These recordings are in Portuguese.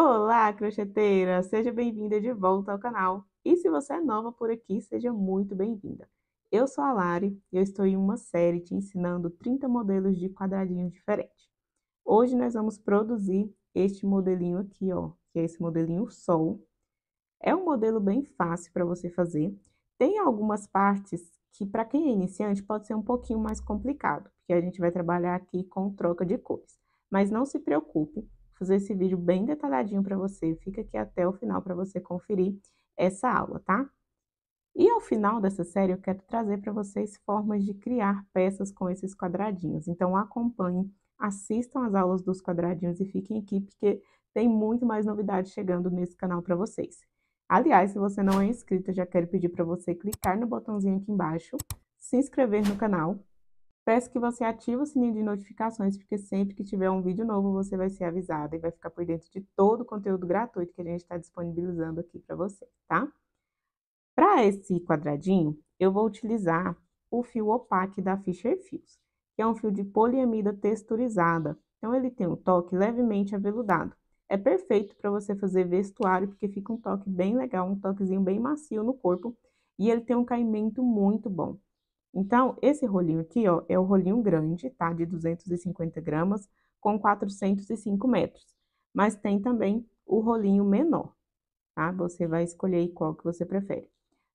Olá, crocheteira! Seja bem-vinda de volta ao canal. E se você é nova por aqui, seja muito bem-vinda. Eu sou a Lari e eu estou em uma série te ensinando 30 modelos de quadradinhos diferentes. Hoje nós vamos produzir este modelinho aqui, ó, que é esse modelinho Sol. É um modelo bem fácil para você fazer. Tem algumas partes que para quem é iniciante pode ser um pouquinho mais complicado, porque a gente vai trabalhar aqui com troca de cores. Mas não se preocupe, fazer esse vídeo bem detalhadinho para você. Fica aqui até o final para você conferir essa aula, tá? E ao final dessa série, eu quero trazer para vocês formas de criar peças com esses quadradinhos. Então, acompanhem, assistam as aulas dos quadradinhos e fiquem aqui, porque tem muito mais novidade chegando nesse canal para vocês. Aliás, se você não é inscrito, já quero pedir para você clicar no botãozinho aqui embaixo, se inscrever no canal Peço que você ative o sininho de notificações, porque sempre que tiver um vídeo novo você vai ser avisado e vai ficar por dentro de todo o conteúdo gratuito que a gente está disponibilizando aqui para você, tá? Para esse quadradinho, eu vou utilizar o fio opaque da Fisher Fios, que é um fio de poliamida texturizada. Então, ele tem um toque levemente aveludado. É perfeito para você fazer vestuário, porque fica um toque bem legal, um toquezinho bem macio no corpo. E ele tem um caimento muito bom. Então, esse rolinho aqui, ó, é o rolinho grande, tá? De 250 gramas com 405 metros. Mas tem também o rolinho menor, tá? Você vai escolher qual que você prefere.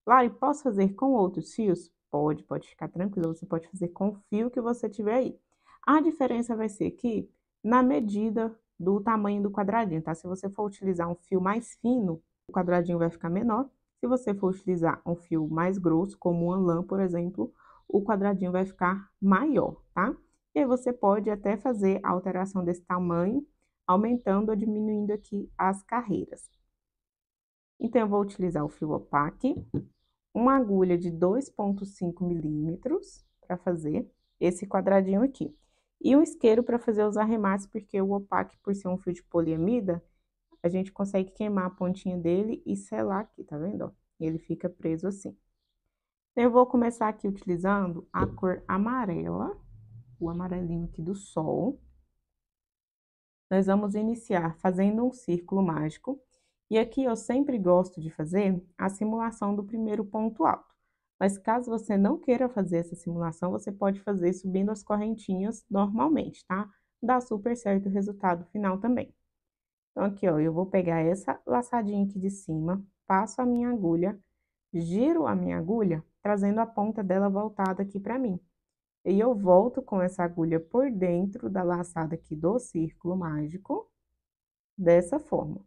Lari, posso fazer com outros fios? Pode, pode ficar tranquilo, você pode fazer com o fio que você tiver aí. A diferença vai ser que na medida do tamanho do quadradinho, tá? Se você for utilizar um fio mais fino, o quadradinho vai ficar menor. Se você for utilizar um fio mais grosso, como uma lã, por exemplo, o quadradinho vai ficar maior, tá? E aí você pode até fazer a alteração desse tamanho, aumentando ou diminuindo aqui as carreiras. Então, eu vou utilizar o fio opaque, uma agulha de 2,5 milímetros para fazer esse quadradinho aqui. E um isqueiro para fazer os arremates, porque o opaque, por ser um fio de poliamida, a gente consegue queimar a pontinha dele e selar aqui, tá vendo? Ó? Ele fica preso assim. Eu vou começar aqui utilizando a cor amarela, o amarelinho aqui do sol. Nós vamos iniciar fazendo um círculo mágico. E aqui eu sempre gosto de fazer a simulação do primeiro ponto alto. Mas caso você não queira fazer essa simulação, você pode fazer subindo as correntinhas normalmente, tá? Dá super certo o resultado final também. Então, aqui, ó, eu vou pegar essa laçadinha aqui de cima, passo a minha agulha giro a minha agulha, trazendo a ponta dela voltada aqui para mim. E eu volto com essa agulha por dentro da laçada aqui do círculo mágico, dessa forma.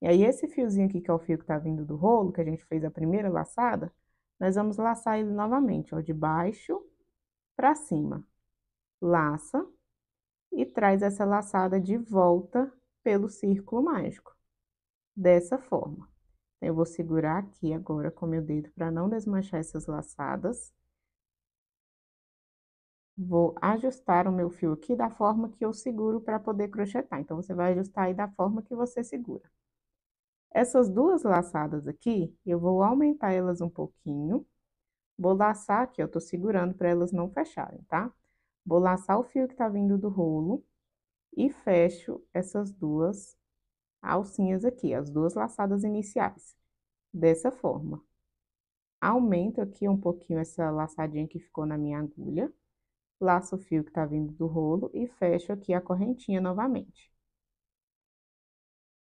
E aí, esse fiozinho aqui, que é o fio que tá vindo do rolo, que a gente fez a primeira laçada, nós vamos laçar ele novamente, ó, de baixo para cima. Laça e traz essa laçada de volta pelo círculo mágico, dessa forma. Eu vou segurar aqui agora com meu dedo para não desmanchar essas laçadas. Vou ajustar o meu fio aqui da forma que eu seguro para poder crochetar. Então, você vai ajustar aí da forma que você segura. Essas duas laçadas aqui, eu vou aumentar elas um pouquinho. Vou laçar aqui, eu tô segurando para elas não fecharem, tá? Vou laçar o fio que tá vindo do rolo e fecho essas duas alcinhas aqui, as duas laçadas iniciais, dessa forma. Aumento aqui um pouquinho essa laçadinha que ficou na minha agulha, laço o fio que tá vindo do rolo e fecho aqui a correntinha novamente.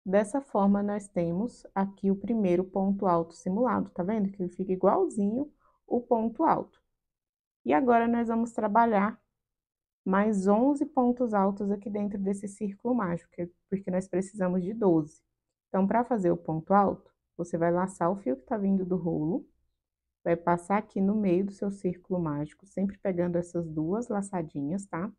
Dessa forma, nós temos aqui o primeiro ponto alto simulado, tá vendo? Que ele fica igualzinho o ponto alto. E agora, nós vamos trabalhar mais 11 pontos altos aqui dentro desse círculo mágico, porque nós precisamos de 12. Então, para fazer o ponto alto, você vai laçar o fio que está vindo do rolo, vai passar aqui no meio do seu círculo mágico, sempre pegando essas duas laçadinhas, tá?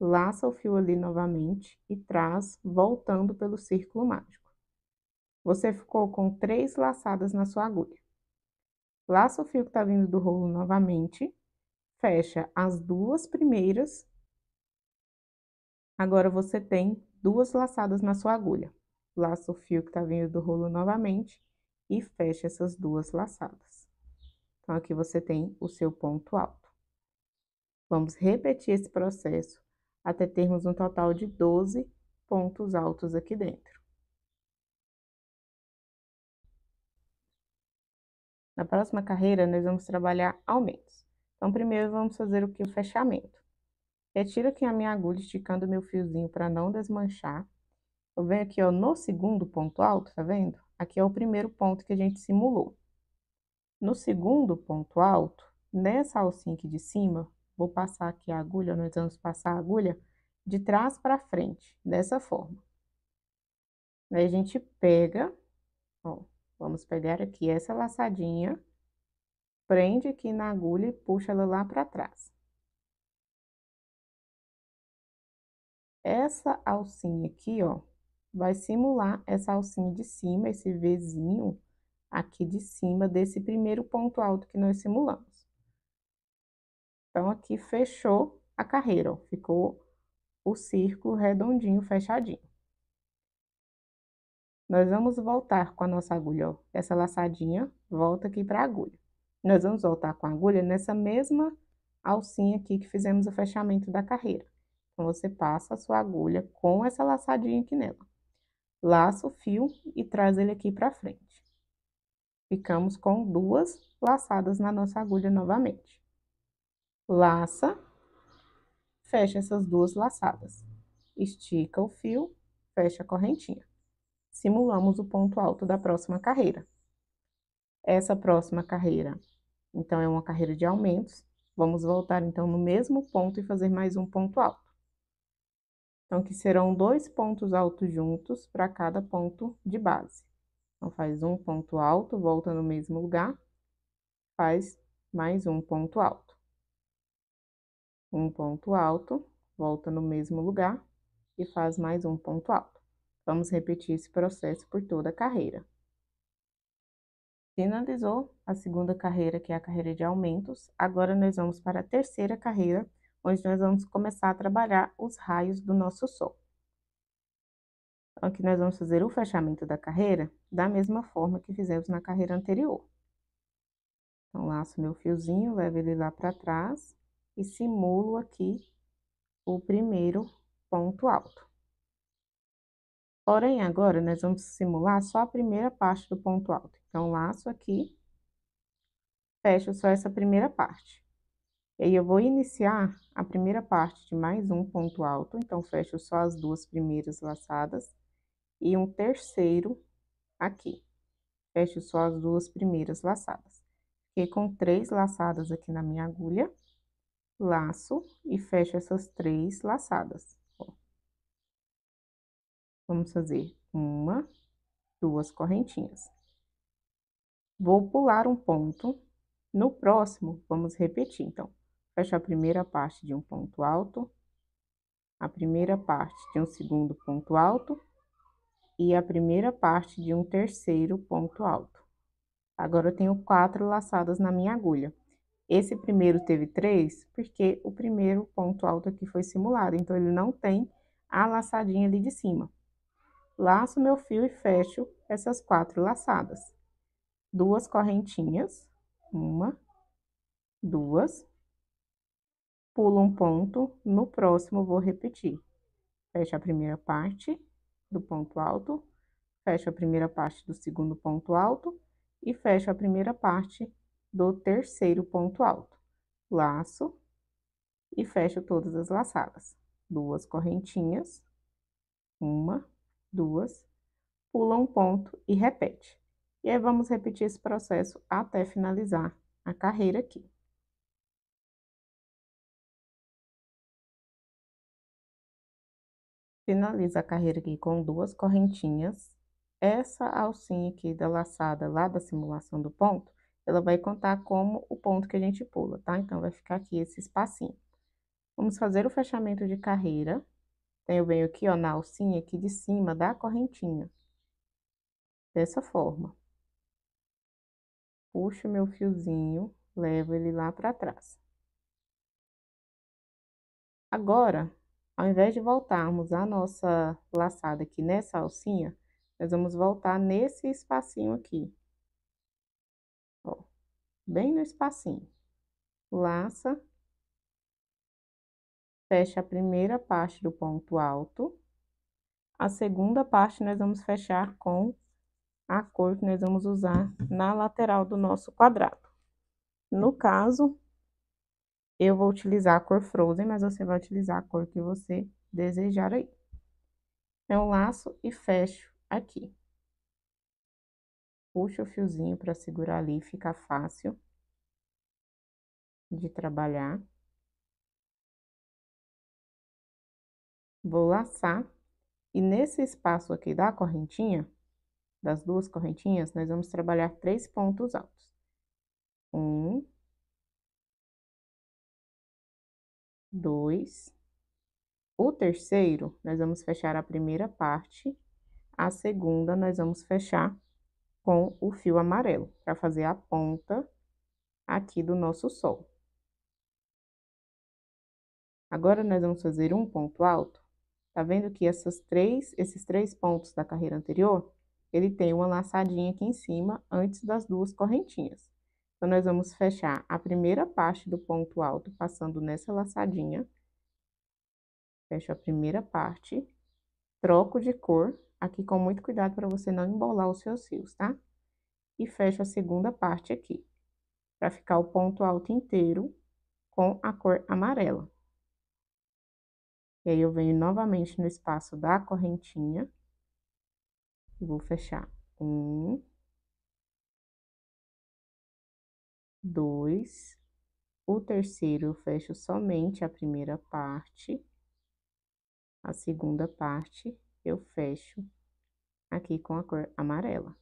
Laça o fio ali novamente e traz voltando pelo círculo mágico. Você ficou com três laçadas na sua agulha. Laça o fio que está vindo do rolo novamente fecha as duas primeiras. Agora você tem duas laçadas na sua agulha. Laça o fio que está vindo do rolo novamente e fecha essas duas laçadas. Então, aqui você tem o seu ponto alto. Vamos repetir esse processo até termos um total de 12 pontos altos aqui dentro. Na próxima carreira, nós vamos trabalhar aumentos. Então, primeiro vamos fazer o que? O fechamento. Retiro aqui a minha agulha, esticando meu fiozinho para não desmanchar. Eu venho aqui, ó, no segundo ponto alto, tá vendo? Aqui é o primeiro ponto que a gente simulou. No segundo ponto alto, nessa alcinha aqui de cima, vou passar aqui a agulha, nós vamos passar a agulha de trás para frente, dessa forma. Aí, a gente pega, ó, vamos pegar aqui essa laçadinha prende aqui na agulha e puxa ela lá para trás. Essa alcinha aqui, ó, vai simular essa alcinha de cima, esse Vzinho aqui de cima desse primeiro ponto alto que nós simulamos. Então, aqui fechou a carreira, ó, ficou o círculo redondinho, fechadinho. Nós vamos voltar com a nossa agulha, ó, essa laçadinha, volta aqui para a agulha. Nós vamos voltar com a agulha nessa mesma alcinha aqui que fizemos o fechamento da carreira. Então, você passa a sua agulha com essa laçadinha aqui nela. Laça o fio e traz ele aqui para frente. Ficamos com duas laçadas na nossa agulha novamente. Laça, fecha essas duas laçadas. Estica o fio, fecha a correntinha. Simulamos o ponto alto da próxima carreira. Essa próxima carreira então, é uma carreira de aumentos. Vamos voltar, então, no mesmo ponto e fazer mais um ponto alto. Então, que serão dois pontos altos juntos para cada ponto de base. Então, faz um ponto alto, volta no mesmo lugar, faz mais um ponto alto. Um ponto alto, volta no mesmo lugar e faz mais um ponto alto. Vamos repetir esse processo por toda a carreira. Finalizou a segunda carreira, que é a carreira de aumentos. Agora nós vamos para a terceira carreira, onde nós vamos começar a trabalhar os raios do nosso Sol. Então, aqui nós vamos fazer o fechamento da carreira da mesma forma que fizemos na carreira anterior. Então, laço meu fiozinho, levo ele lá para trás e simulo aqui o primeiro ponto alto. Porém, agora nós vamos simular só a primeira parte do ponto alto. Então, laço aqui, fecho só essa primeira parte. E aí, eu vou iniciar a primeira parte de mais um ponto alto, então, fecho só as duas primeiras laçadas e um terceiro aqui. Fecho só as duas primeiras laçadas. Fiquei com três laçadas aqui na minha agulha, laço e fecho essas três laçadas. Ó. Vamos fazer uma, duas correntinhas. Vou pular um ponto. No próximo, vamos repetir. Então, fecho a primeira parte de um ponto alto, a primeira parte de um segundo ponto alto e a primeira parte de um terceiro ponto alto. Agora, eu tenho quatro laçadas na minha agulha. Esse primeiro teve três, porque o primeiro ponto alto aqui foi simulado, então ele não tem a laçadinha ali de cima. Laço meu fio e fecho essas quatro laçadas duas correntinhas, uma, duas, pulo um ponto, no próximo vou repetir. Fecha a primeira parte do ponto alto, fecha a primeira parte do segundo ponto alto e fecha a primeira parte do terceiro ponto alto. Laço e fecho todas as laçadas. Duas correntinhas, uma, duas, pula um ponto e repete. E aí vamos repetir esse processo até finalizar a carreira aqui. Finaliza a carreira aqui com duas correntinhas. Essa alcinha aqui da laçada lá da simulação do ponto, ela vai contar como o ponto que a gente pula, tá? Então, vai ficar aqui esse espacinho. Vamos fazer o fechamento de carreira. Então, eu venho aqui, ó, na alcinha aqui de cima da correntinha. Dessa forma puxo meu fiozinho, levo ele lá para trás. Agora, ao invés de voltarmos a nossa laçada aqui nessa alcinha, nós vamos voltar nesse espacinho aqui. Ó, bem no espacinho. Laça. Fecha a primeira parte do ponto alto. A segunda parte nós vamos fechar com a cor que nós vamos usar na lateral do nosso quadrado. No caso, eu vou utilizar a cor Frozen, mas você vai utilizar a cor que você desejar aí. Então, laço e fecho aqui. Puxa o fiozinho para segurar ali, fica fácil de trabalhar. Vou laçar. E nesse espaço aqui da correntinha, das duas correntinhas, nós vamos trabalhar três pontos altos. Um. Dois. O terceiro, nós vamos fechar a primeira parte. A segunda, nós vamos fechar com o fio amarelo, para fazer a ponta aqui do nosso sol. Agora, nós vamos fazer um ponto alto. Tá vendo que essas três, esses três pontos da carreira anterior, ele tem uma laçadinha aqui em cima antes das duas correntinhas. Então, nós vamos fechar a primeira parte do ponto alto passando nessa laçadinha. Fecho a primeira parte, troco de cor, aqui com muito cuidado para você não embolar os seus fios, tá? E fecho a segunda parte aqui, para ficar o ponto alto inteiro com a cor amarela. E aí, eu venho novamente no espaço da correntinha vou fechar um, dois, o terceiro eu fecho somente a primeira parte, a segunda parte eu fecho aqui com a cor amarela.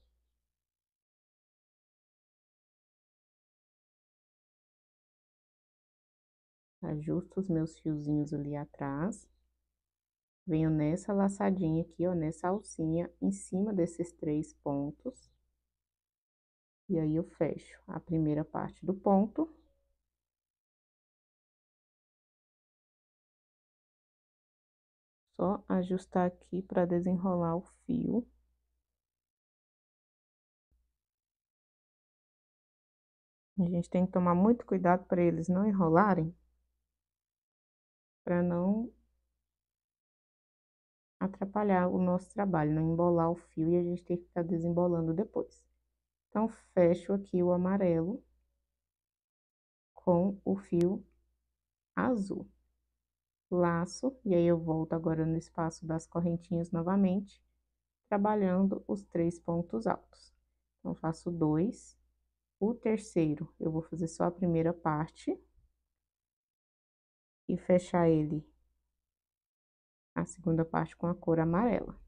Ajusto os meus fiozinhos ali atrás venho nessa laçadinha aqui, ó, nessa alcinha, em cima desses três pontos. E aí, eu fecho a primeira parte do ponto. Só ajustar aqui para desenrolar o fio. A gente tem que tomar muito cuidado para eles não enrolarem, para não atrapalhar o nosso trabalho, não embolar o fio e a gente ter que ficar desembolando depois. Então, fecho aqui o amarelo com o fio azul. Laço, e aí eu volto agora no espaço das correntinhas novamente, trabalhando os três pontos altos. Então, faço dois. O terceiro, eu vou fazer só a primeira parte. E fechar ele a segunda parte com a cor amarela.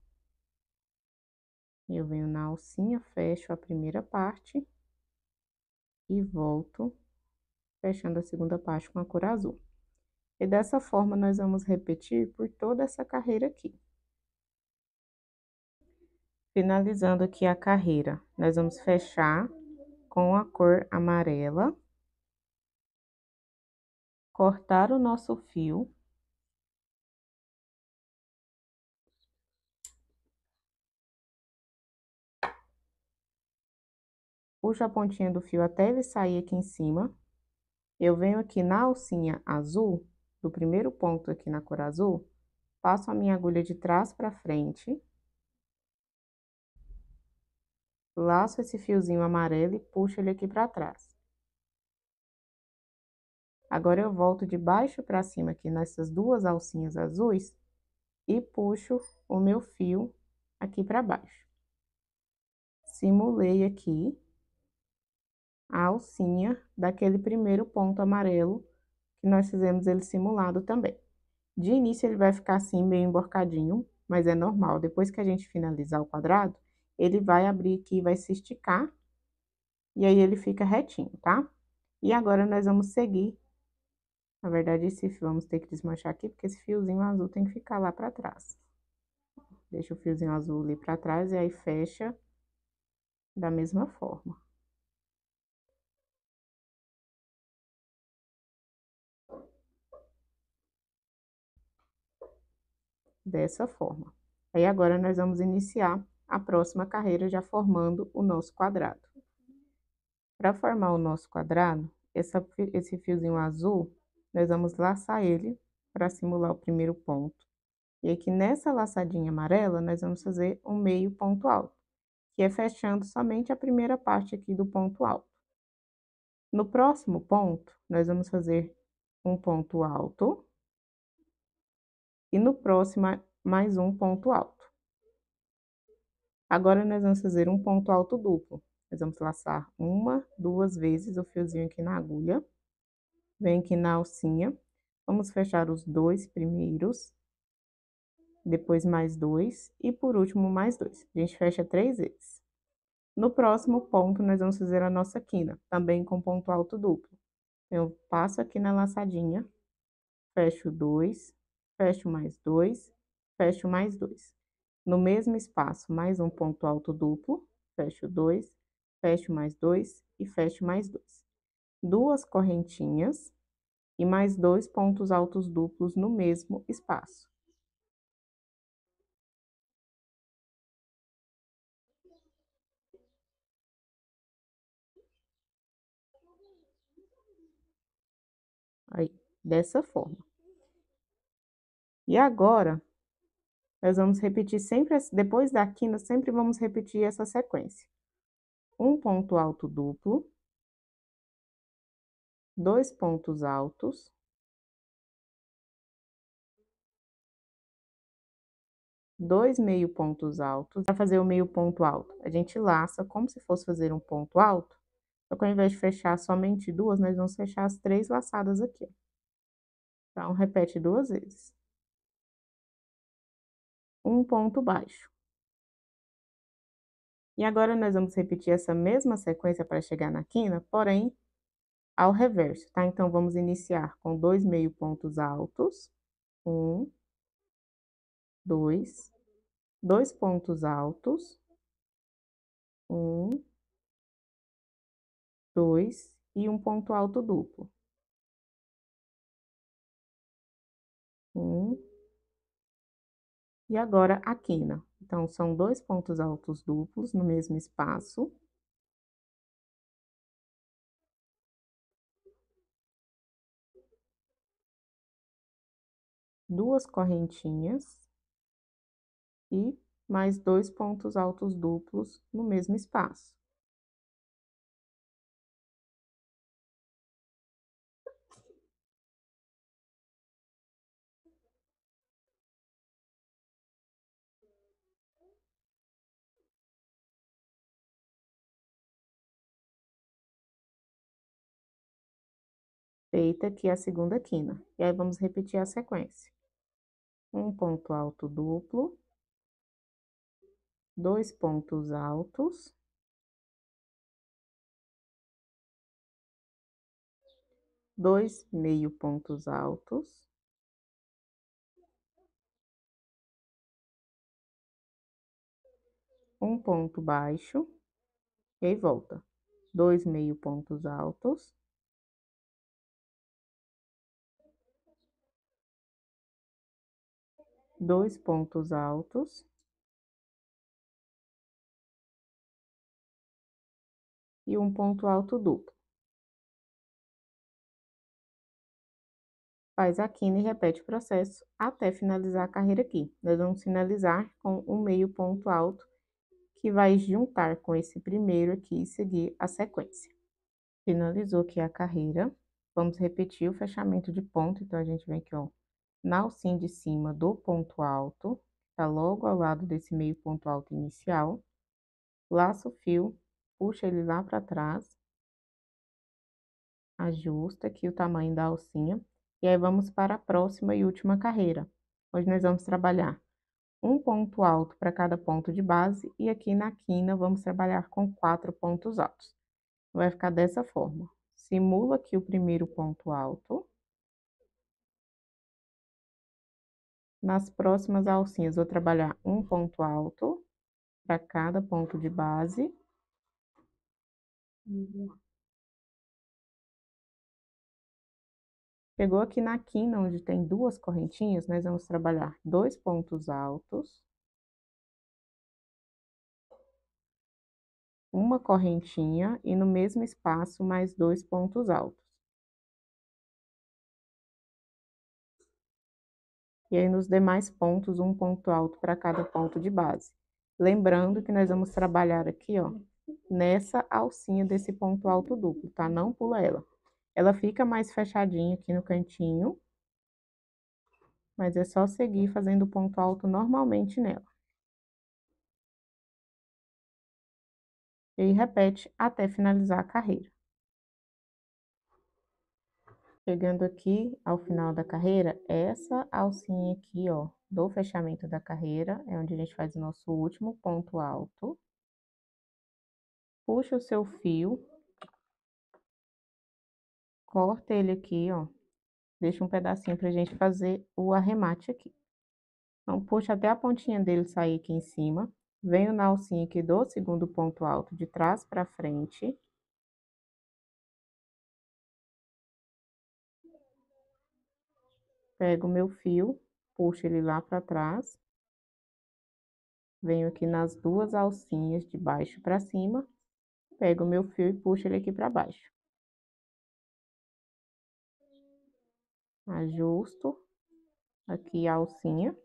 Eu venho na alcinha, fecho a primeira parte e volto fechando a segunda parte com a cor azul. E dessa forma, nós vamos repetir por toda essa carreira aqui. Finalizando aqui a carreira, nós vamos fechar com a cor amarela, cortar o nosso fio puxo a pontinha do fio até ele sair aqui em cima. Eu venho aqui na alcinha azul, do primeiro ponto aqui na cor azul, passo a minha agulha de trás para frente. Laço esse fiozinho amarelo e puxo ele aqui para trás. Agora, eu volto de baixo para cima aqui nessas duas alcinhas azuis e puxo o meu fio aqui para baixo. Simulei aqui a alcinha daquele primeiro ponto amarelo que nós fizemos ele simulado também. De início ele vai ficar assim meio emborcadinho, mas é normal. Depois que a gente finalizar o quadrado, ele vai abrir aqui, vai se esticar, e aí ele fica retinho, tá? E agora nós vamos seguir, na verdade esse fio vamos ter que desmanchar aqui, porque esse fiozinho azul tem que ficar lá para trás. Deixa o fiozinho azul ali para trás e aí fecha da mesma forma. dessa forma. Aí agora nós vamos iniciar a próxima carreira já formando o nosso quadrado. Para formar o nosso quadrado, essa, esse fiozinho azul, nós vamos laçar ele para simular o primeiro ponto. E aqui nessa laçadinha amarela, nós vamos fazer um meio ponto alto, que é fechando somente a primeira parte aqui do ponto alto. No próximo ponto, nós vamos fazer um ponto alto, e no próximo mais um ponto alto. Agora nós vamos fazer um ponto alto duplo. Nós vamos laçar uma, duas vezes o fiozinho aqui na agulha. Vem aqui na alcinha. Vamos fechar os dois primeiros. Depois mais dois. E por último, mais dois. A gente fecha três vezes. No próximo ponto, nós vamos fazer a nossa quina. Também com ponto alto duplo. Eu passo aqui na laçadinha. Fecho dois fecho mais dois, fecho mais dois. No mesmo espaço, mais um ponto alto duplo, fecho dois, fecho mais dois e fecho mais dois. Duas correntinhas e mais dois pontos altos duplos no mesmo espaço. Aí, dessa forma. E agora, nós vamos repetir sempre, depois da quina, sempre vamos repetir essa sequência. Um ponto alto duplo, dois pontos altos, dois meio pontos altos. Para fazer o meio ponto alto, a gente laça como se fosse fazer um ponto alto, só que ao invés de fechar somente duas, nós vamos fechar as três laçadas aqui. Então, repete duas vezes um ponto baixo. E agora nós vamos repetir essa mesma sequência para chegar na quina, porém ao reverso, tá? Então vamos iniciar com dois meio pontos altos, um, dois, dois pontos altos, um, dois e um ponto alto duplo. Um, e agora a quina. Então, são dois pontos altos duplos no mesmo espaço. Duas correntinhas e mais dois pontos altos duplos no mesmo espaço. feita aqui é a segunda quina. E aí, vamos repetir a sequência. Um ponto alto duplo, dois pontos altos, dois meio pontos altos, um ponto baixo, e aí volta, dois meio pontos altos, dois pontos altos. E um ponto alto duplo. Faz a quina e repete o processo até finalizar a carreira aqui. Nós vamos finalizar com um meio ponto alto, que vai juntar com esse primeiro aqui e seguir a sequência. Finalizou aqui a carreira. Vamos repetir o fechamento de ponto, então a gente vem aqui, ó, na alcinha de cima do ponto alto, que tá logo ao lado desse meio ponto alto inicial, laço o fio, puxa ele lá para trás, ajusta aqui o tamanho da alcinha, e aí vamos para a próxima e última carreira, Hoje nós vamos trabalhar um ponto alto para cada ponto de base, e aqui na quina vamos trabalhar com quatro pontos altos. Vai ficar dessa forma. Simula aqui o primeiro ponto alto Nas próximas alcinhas, vou trabalhar um ponto alto para cada ponto de base. Uhum. Chegou aqui na quina, onde tem duas correntinhas, nós vamos trabalhar dois pontos altos. Uma correntinha e no mesmo espaço mais dois pontos altos. e aí nos demais pontos, um ponto alto para cada ponto de base. Lembrando que nós vamos trabalhar aqui, ó, nessa alcinha desse ponto alto duplo, tá? Não pula ela. Ela fica mais fechadinha aqui no cantinho, mas é só seguir fazendo ponto alto normalmente nela. E repete até finalizar a carreira. Chegando aqui ao final da carreira, essa alcinha aqui, ó, do fechamento da carreira, é onde a gente faz o nosso último ponto alto. Puxa o seu fio. Corta ele aqui, ó. Deixa um pedacinho pra gente fazer o arremate aqui. Então, puxa até a pontinha dele sair aqui em cima. Venho na alcinha aqui do segundo ponto alto de trás pra frente. Pego meu fio, puxo ele lá para trás. Venho aqui nas duas alcinhas de baixo para cima. Pego meu fio e puxo ele aqui para baixo. Ajusto aqui a alcinha.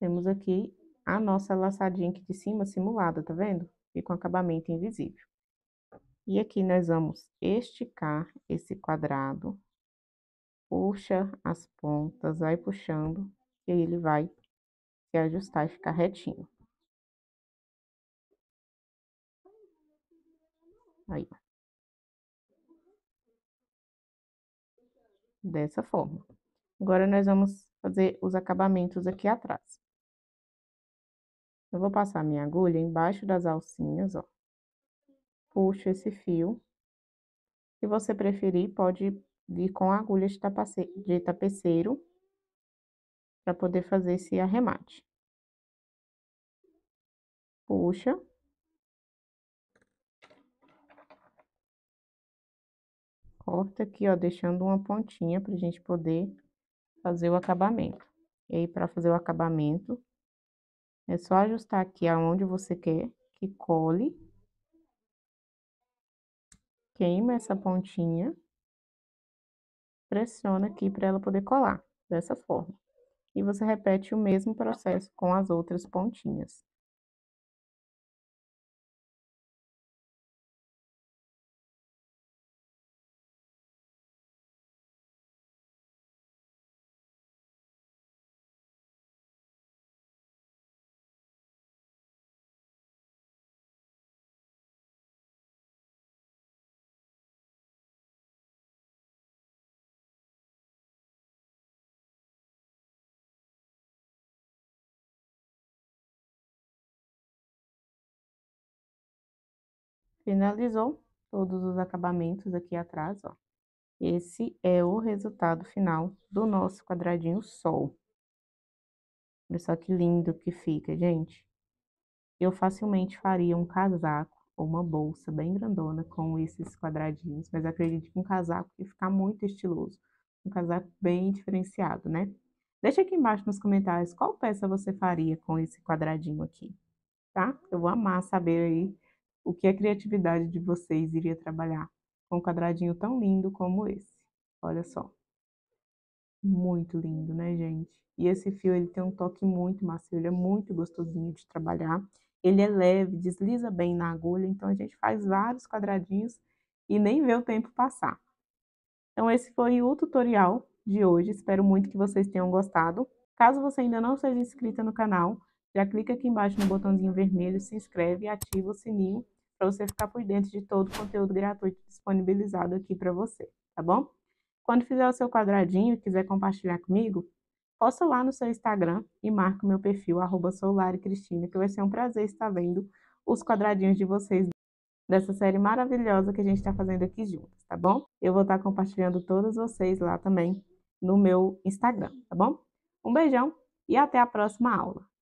Temos aqui a nossa laçadinha aqui de cima simulada, tá vendo? E com acabamento invisível. E aqui nós vamos esticar esse quadrado puxa as pontas, vai puxando e aí ele vai se ajustar e ficar retinho. Aí. Dessa forma. Agora, nós vamos fazer os acabamentos aqui atrás. Eu vou passar minha agulha embaixo das alcinhas, ó. Puxo esse fio. Se você preferir, pode de com agulhas de, de tapeceiro para poder fazer esse arremate. Puxa. Corta aqui, ó, deixando uma pontinha para a gente poder fazer o acabamento. E aí, para fazer o acabamento, é só ajustar aqui aonde você quer que cole. Queima essa pontinha pressiona aqui para ela poder colar, dessa forma. E você repete o mesmo processo com as outras pontinhas. Finalizou todos os acabamentos aqui atrás, ó. Esse é o resultado final do nosso quadradinho sol. Olha só que lindo que fica, gente. Eu facilmente faria um casaco ou uma bolsa bem grandona com esses quadradinhos, mas acredito que um casaco ia ficar muito estiloso. Um casaco bem diferenciado, né? Deixa aqui embaixo nos comentários qual peça você faria com esse quadradinho aqui, tá? Eu vou amar saber aí o que a criatividade de vocês iria trabalhar com um quadradinho tão lindo como esse. Olha só. Muito lindo, né, gente? E esse fio ele tem um toque muito macio, ele é muito gostosinho de trabalhar. Ele é leve, desliza bem na agulha, então a gente faz vários quadradinhos e nem vê o tempo passar. Então esse foi o tutorial de hoje, espero muito que vocês tenham gostado. Caso você ainda não seja inscrita no canal, já clica aqui embaixo no botãozinho vermelho, se inscreve e ativa o sininho para você ficar por dentro de todo o conteúdo gratuito disponibilizado aqui para você, tá bom? Quando fizer o seu quadradinho e quiser compartilhar comigo, posta lá no seu Instagram e marca o meu perfil, arroba que vai ser um prazer estar vendo os quadradinhos de vocês dessa série maravilhosa que a gente está fazendo aqui juntos, tá bom? Eu vou estar tá compartilhando todos vocês lá também no meu Instagram, tá bom? Um beijão e até a próxima aula!